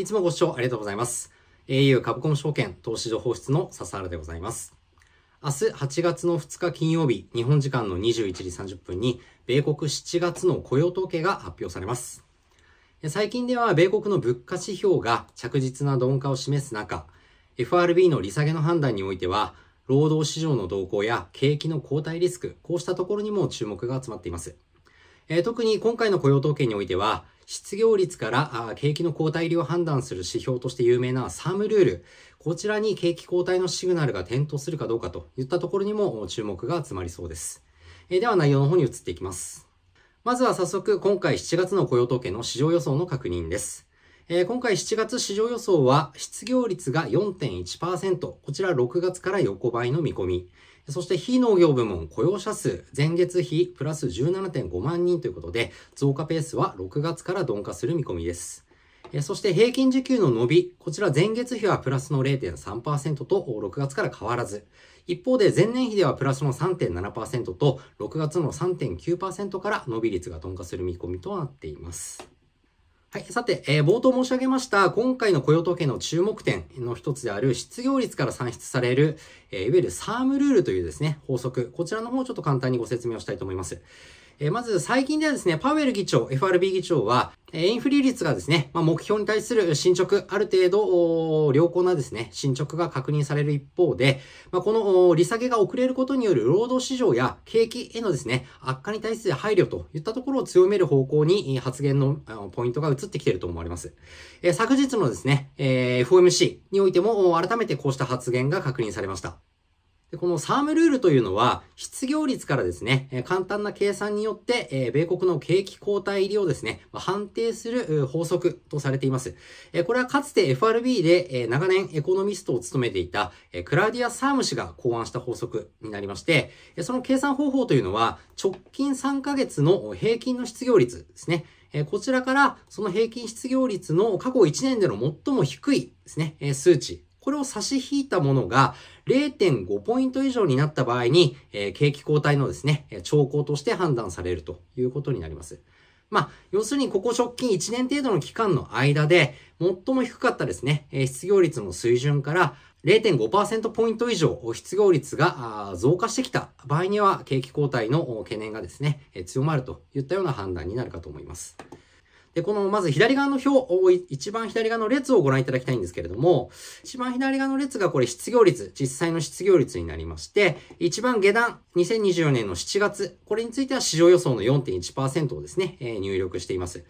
いつもご視聴ありがとうございます。au 株コム証券投資情報室の笹原でございます。明日8月の2日金曜日、日本時間の21時30分に、米国7月の雇用統計が発表されます。最近では米国の物価指標が着実な鈍化を示す中、FRB の利下げの判断においては、労働市場の動向や景気の後退リスク、こうしたところにも注目が集まっています。え特に今回の雇用統計においては、失業率から景気の代入りを判断する指標として有名なサームルール、こちらに景気後退のシグナルが点灯するかどうかといったところにも注目が集まりそうです。えでは内容の方に移っていきます。まずは早速、今回7月の雇用統計の市場予想の確認です。え今回7月市場予想は、失業率が4.1%、こちら6月から横ばいの見込み。そして非農業部門雇用者数、前月比プラス17.5万人ということで、増加ペースは6月から鈍化する見込みです。そして平均時給の伸び、こちら前月比はプラスの0.3%と6月から変わらず、一方で前年比ではプラスの3.7%と6月の3.9%から伸び率が鈍化する見込みとなっています。はい。さて、えー、冒頭申し上げました、今回の雇用統計の注目点の一つである、失業率から算出される、えー、いわゆるサームルールというですね、法則。こちらの方をちょっと簡単にご説明をしたいと思います。えー、まず、最近ではですね、パウエル議長、FRB 議長は、インフレ率がですね、まあ、目標に対する進捗、ある程度、良好なですね、進捗が確認される一方で、まあ、この利下げが遅れることによる労働市場や景気へのですね、悪化に対する配慮といったところを強める方向に発言のポイントが移ってきていると思われます。え昨日のですね、え FOMC においても改めてこうした発言が確認されました。でこのサームルールというのは、失業率からですね、え簡単な計算によって、え米国の景気交代入りをですね、ま判定する法則とされています。えこれはかつて FRB で、え長年エコノミストを務めていた、えクラウディア・サーム氏が考案した法則になりまして、えその計算方法というのは、直近3ヶ月の平均の失業率ですね、えこちらからその平均失業率の過去1年での最も低いですね、え数値これを差し引いたものが、0.5ポイント以上になった場合に、えー、景気後退のですね、兆候として判断されるということになります。まあ、要するにここ直近1年程度の期間の間で、最も低かったですね、失業率の水準から0.5%ポイント以上失業率が増加してきた場合には、景気後退の懸念がですね、強まるといったような判断になるかと思います。で、このまず左側の表を、一番左側の列をご覧いただきたいんですけれども、一番左側の列がこれ失業率、実際の失業率になりまして、一番下段、2024年の7月、これについては市場予想の4.1%をですね、えー、入力しています。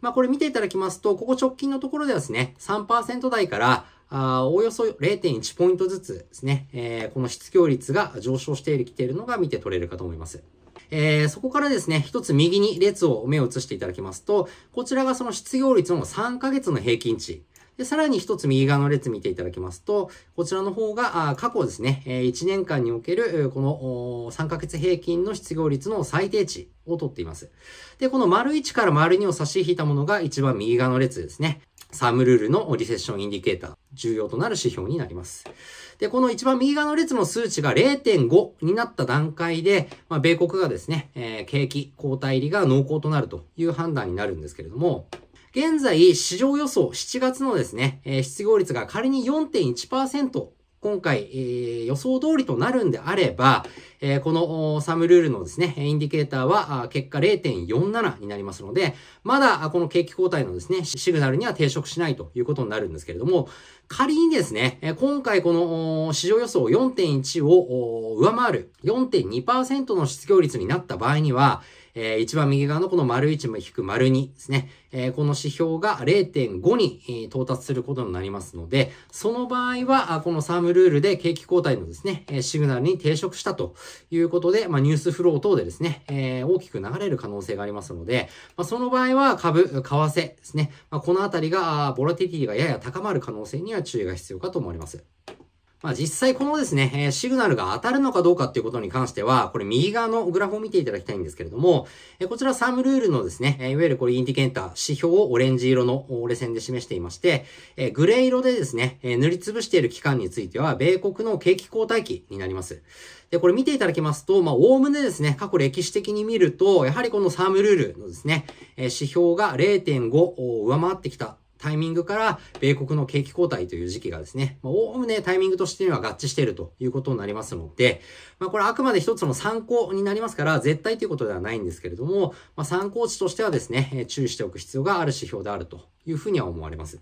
まあこれ見ていただきますと、ここ直近のところではですね、3%台から、あおおよそ0.1ポイントずつですね、えー、この失業率が上昇してきているのが見て取れるかと思います。えー、そこからですね、一つ右に列を目を移していただきますと、こちらがその失業率の3ヶ月の平均値。で、さらに一つ右側の列見ていただきますと、こちらの方が、過去ですね、1年間における、この3ヶ月平均の失業率の最低値をとっています。で、この丸1から丸2を差し引いたものが一番右側の列ですね。サムルールのリセッションインディケーター、重要となる指標になります。で、この一番右側の列の数値が0.5になった段階で、まあ、米国がですね、えー、景気後退入りが濃厚となるという判断になるんですけれども、現在、市場予想7月のですね、え失業率が仮に4.1%今回、えー、予想通りとなるんであれば、えー、このサムルールのですね、インディケーターは結果0.47になりますので、まだこの景気後退のですね、シグナルには抵触しないということになるんですけれども、仮にですね、今回この市場予想4.1を上回る4.2%の失業率になった場合には、えー、一番右側のこの丸1も引く丸2ですね。えー、この指標が0.5に到達することになりますので、その場合は、このサームルールで景気後退のですね、シグナルに抵触したということで、まあ、ニュースフロー等でですね、えー、大きく流れる可能性がありますので、まあ、その場合は株、為替ですね、まあ、このあたりが、ボラティティがやや高まる可能性には注意が必要かと思います。まあ、実際このですね、えシグナルが当たるのかどうかっていうことに関しては、これ右側のグラフを見ていただきたいんですけれども、えこちらサムルールのですね、えいわゆるこれインディケーター、指標をオレンジ色の折れ線で示していまして、えグレー色でですね、え塗りつぶしている期間については、米国の景気後退期になります。で、これ見ていただきますと、まあ、おおむねですね、過去歴史的に見ると、やはりこのサムルールのですね、え指標が0.5を上回ってきたタイミングから米国の景気後退という時期がですね、まおおむねタイミングとしては合致しているということになりますので、まあ、これあくまで一つの参考になりますから、絶対ということではないんですけれども、まあ、参考値としてはですね、注意しておく必要がある指標であるというふうには思われます。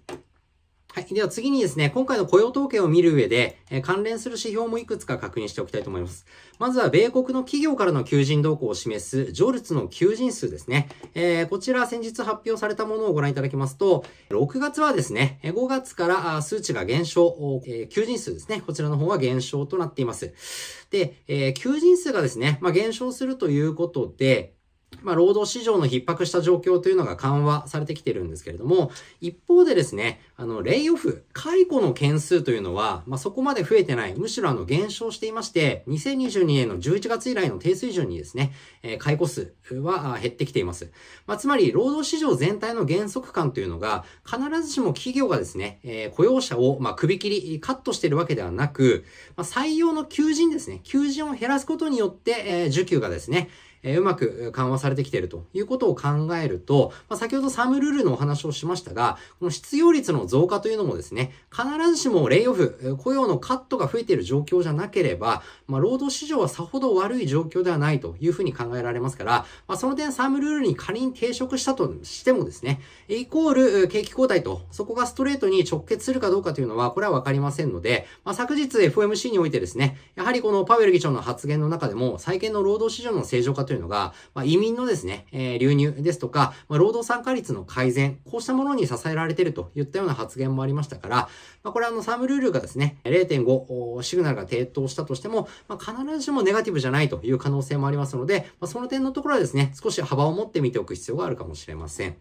はい。では次にですね、今回の雇用統計を見る上で、えー、関連する指標もいくつか確認しておきたいと思います。まずは、米国の企業からの求人動向を示す、ジョルツの求人数ですね。えー、こちら先日発表されたものをご覧いただきますと、6月はですね、5月から数値が減少、えー、求人数ですね、こちらの方は減少となっています。で、え求人数がですね、まあ、減少するということで、まあ、労働市場の逼迫した状況というのが緩和されてきてるんですけれども、一方でですね、あの、レイオフ、解雇の件数というのは、まあ、そこまで増えてない、むしろあの、減少していまして、2022年の11月以来の低水準にですね、えー、解雇数は減ってきています。まあ、つまり、労働市場全体の減速感というのが、必ずしも企業がですね、えー、雇用者を、まあ、首切り、カットしてるわけではなく、まあ、採用の求人ですね、求人を減らすことによって、えー、受給がですね、えうまく緩和されてきているということを考えると、まあ、先ほどサムルールのお話をしましたが、この失業率の増加というのもですね、必ずしもレイオフ、雇用のカットが増えている状況じゃなければ、まあ、労働市場はさほど悪い状況ではないというふうに考えられますから、まあ、その点サムルールに仮に抵触したとしてもですね、イコール景気後退と、そこがストレートに直結するかどうかというのは、これはわかりませんので、まあ、昨日 FOMC においてですね、やはりこのパウエル議長の発言の中でも、債券の労働市場の正常化というというのが、まあ、移民のですね、えー、流入ですとか、まあ、労働参加率の改善、こうしたものに支えられているといったような発言もありましたから、まあ、これあの、サムルールがですね、0.5シグナルが低騰したとしても、まあ、必ずしもネガティブじゃないという可能性もありますので、まあ、その点のところはですね、少し幅を持って見ておく必要があるかもしれません。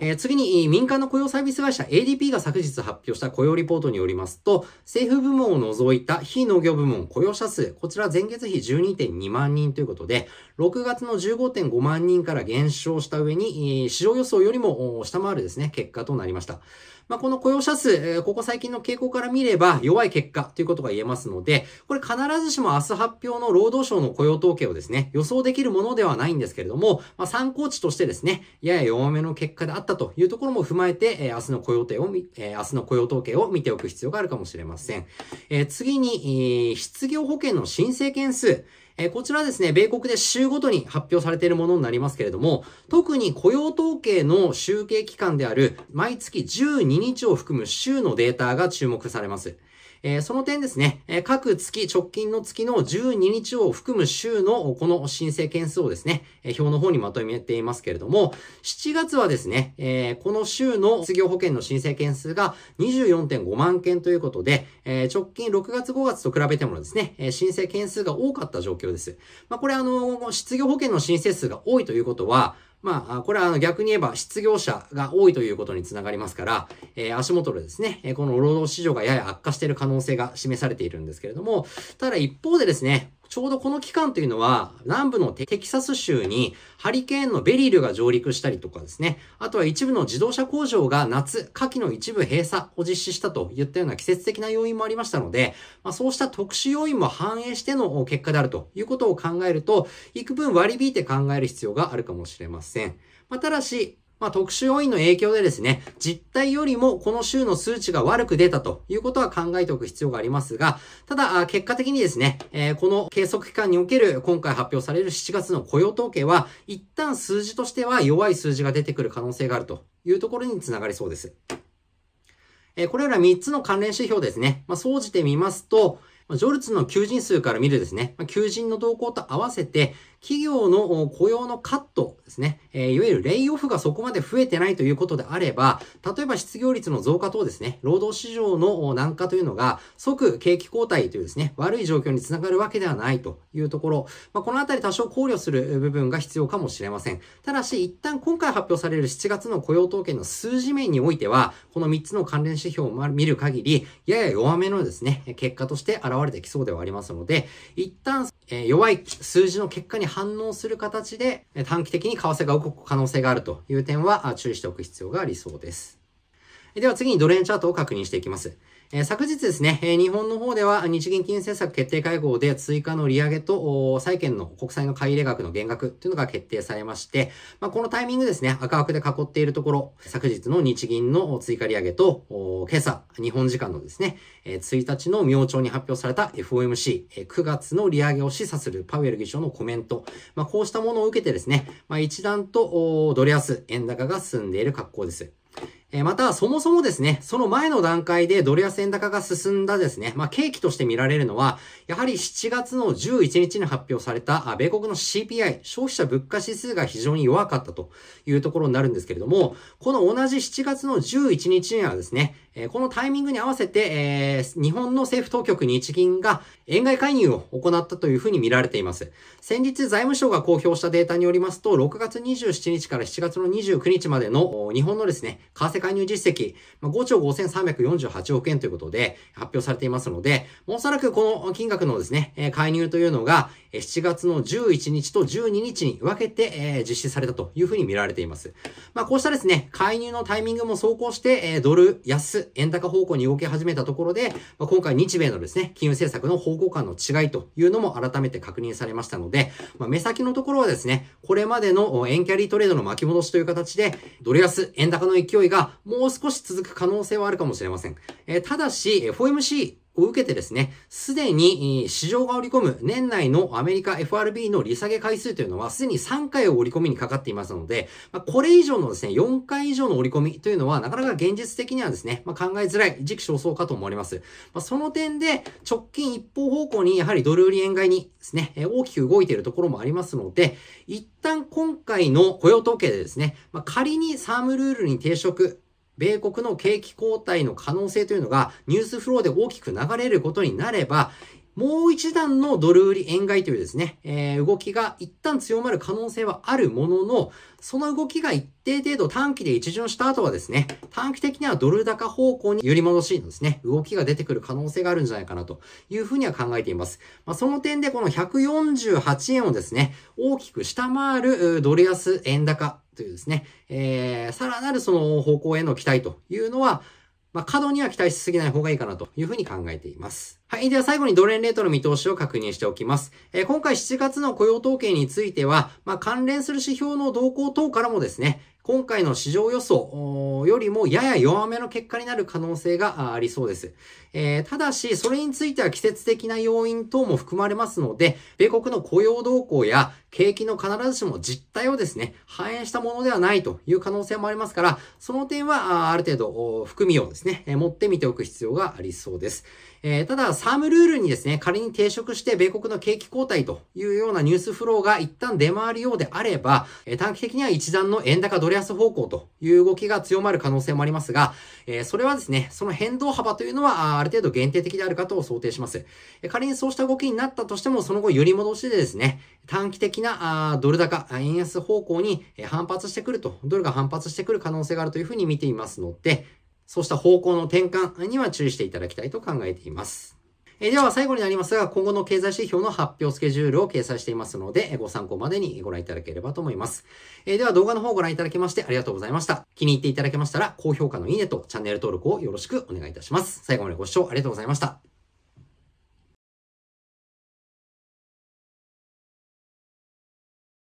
えー、次に、民間の雇用サービス会社 ADP が昨日発表した雇用リポートによりますと、政府部門を除いた非農業部門雇用者数、こちら前月比12.2万人ということで、6月の15.5万人から減少した上に、市場予想よりも下回るですね、結果となりました。まあ、この雇用者数、えここ最近の傾向から見れば弱い結果ということが言えますので、これ必ずしも明日発表の労働省の雇用統計をですね、予想できるものではないんですけれども、まあ、参考値としてですね、やや弱めの結果であったというところも踏まえて、え明日の雇用定を、え明日の雇用統計を見ておく必要があるかもしれません。え次に、え失業保険の申請件数。えこちらですね、米国で週ごとに発表されているものになりますけれども、特に雇用統計の集計期間である毎月12日を含む週のデータが注目されます。えー、その点ですね、えー、各月、直近の月の12日を含む週のこの申請件数をですね、えー、表の方にまとめていますけれども、7月はですね、えこの週の失業保険の申請件数が24.5万件ということで、え直近6月5月と比べてもですね、え申請件数が多かった状況です。まあ、これあの、失業保険の申請数が多いということは、まあ、これはあの逆に言えば失業者が多いということにつながりますから、えー、足元でですね、この労働市場がやや悪化している可能性が示されているんですけれども、ただ一方でですね、ちょうどこの期間というのは、南部のテキサス州にハリケーンのベリルが上陸したりとかですね、あとは一部の自動車工場が夏、夏季の一部閉鎖を実施したといったような季節的な要因もありましたので、まあ、そうした特殊要因も反映しての結果であるということを考えると、幾分割り引いて考える必要があるかもしれません。まあ、ただし、まあ、特殊要因の影響でですね、実態よりもこの週の数値が悪く出たということは考えておく必要がありますが、ただ、結果的にですね、えー、この計測期間における今回発表される7月の雇用統計は、一旦数字としては弱い数字が出てくる可能性があるというところにつながりそうです。えー、これら3つの関連指標ですね、まあ、総じてみますと、ジョルツの求人数から見るですね、求人の動向と合わせて、企業の雇用のカットですね、えいわゆるレイオフがそこまで増えてないということであれば、例えば失業率の増加等ですね、労働市場の軟化というのが即景気後退というですね、悪い状況につながるわけではないというところ、まあ、このあたり多少考慮する部分が必要かもしれません。ただし、一旦今回発表される7月の雇用統計の数字面においては、この3つの関連指標を見る限り、やや弱めのですね、結果として現れてきそうではありますので、一旦え弱い数字の結果に反応する形で、え短期的に為替が動く可能性があるという点は注意しておく必要がありそうです。では次にドル円チャートを確認していきます。え昨日ですね、え日本の方では日銀金融政策決定会合で追加の利上げと債券の国債の買い入れ額の減額というのが決定されまして、まあ、このタイミングですね、赤枠で囲っているところ、昨日の日銀の追加利上げと、今朝、日本時間のですね、え1日の明朝に発表された FOMC、9月の利上げを示唆するパウエル議長のコメント、まあ、こうしたものを受けてですね、まあ、一段とドル安、円高が進んでいる格好です。えまた、そもそもですね、その前の段階でドル安円高が進んだですね、まあ、契機として見られるのは、やはり7月の11日に発表された、米国の CPI、消費者物価指数が非常に弱かったというところになるんですけれども、この同じ7月の11日にはですね、えこのタイミングに合わせて、え日本の政府当局日銀が円買い介入を行ったというふうに見られています。先日財務省が公表したデータによりますと、6月27日から7月の29日までの日本のですね、為替替介入実績、まあ、5兆5348億円ということで発表されていますので、おそらくこの金額のですね、介入というのが、7月の11日と12日に分けて、え実施されたというふうに見られています。まあ、こうしたですね、介入のタイミングも走行して、えドル安、円高方向に動き始めたところで、まあ、今回日米のですね、金融政策の方向感の違いというのも改めて確認されましたので、まあ、目先のところはですね、これまでの円キャリートレードの巻き戻しという形で、ドル安、円高の勢いがもう少し続く可能性はあるかもしれません。えただし、FOMC を受けてですね、すでに市場が織り込む年内のアメリカ FRB の利下げ回数というのはすでに3回を織り込みにかかっていますので、まこれ以上のですね、4回以上の織り込みというのはなかなか現実的にはですね、ま考えづらい時期尚早かと思われます。まその点で直近一方方向にやはりドル売り円買いにですね、大きく動いているところもありますので、一旦今回の雇用統計でですね、ま仮にサームルールに抵触米国の景気後退の可能性というのがニュースフローで大きく流れることになれば、もう一段のドル売り円買いというですね、えー、動きが一旦強まる可能性はあるものの、その動きが一定程度短期で一巡した後はですね、短期的にはドル高方向に揺り戻しのですね、動きが出てくる可能性があるんじゃないかなというふうには考えています。まあ、その点でこの148円をですね、大きく下回るドル安円高というですね、えー、さらなるその方向への期待というのは、まあ、過度には期待しすぎない方がいいかなというふうに考えています。はい。では最後にドル円レートの見通しを確認しておきます。えー、今回7月の雇用統計については、まあ、関連する指標の動向等からもですね、今回の市場予想よりもやや弱めの結果になる可能性がありそうです。えー、ただし、それについては季節的な要因等も含まれますので、米国の雇用動向や景気の必ずしも実態をですね、反映したものではないという可能性もありますから、その点はある程度含みをですね、持ってみておく必要がありそうです。えー、ただ、サームルールにですね、仮に抵触して米国の景気後退というようなニュースフローが一旦出回るようであれば、短期的には一段の円高ドル安方向という動きが強まる可能性もありますが、えそれはですね、その変動幅というのは、ある程度限定的であるかと想定します。仮にそうした動きになったとしても、その後、揺り戻しでですね、短期的なドル高、円安方向に反発してくると、ドルが反発してくる可能性があるというふうに見ていますので、そうした方向の転換には注意していただきたいと考えています。えー、では最後になりますが、今後の経済指標の発表スケジュールを掲載していますので、ご参考までにご覧いただければと思います。えー、では動画の方をご覧いただきましてありがとうございました。気に入っていただけましたら、高評価のいいねとチャンネル登録をよろしくお願いいたします。最後までご視聴ありがとうございました。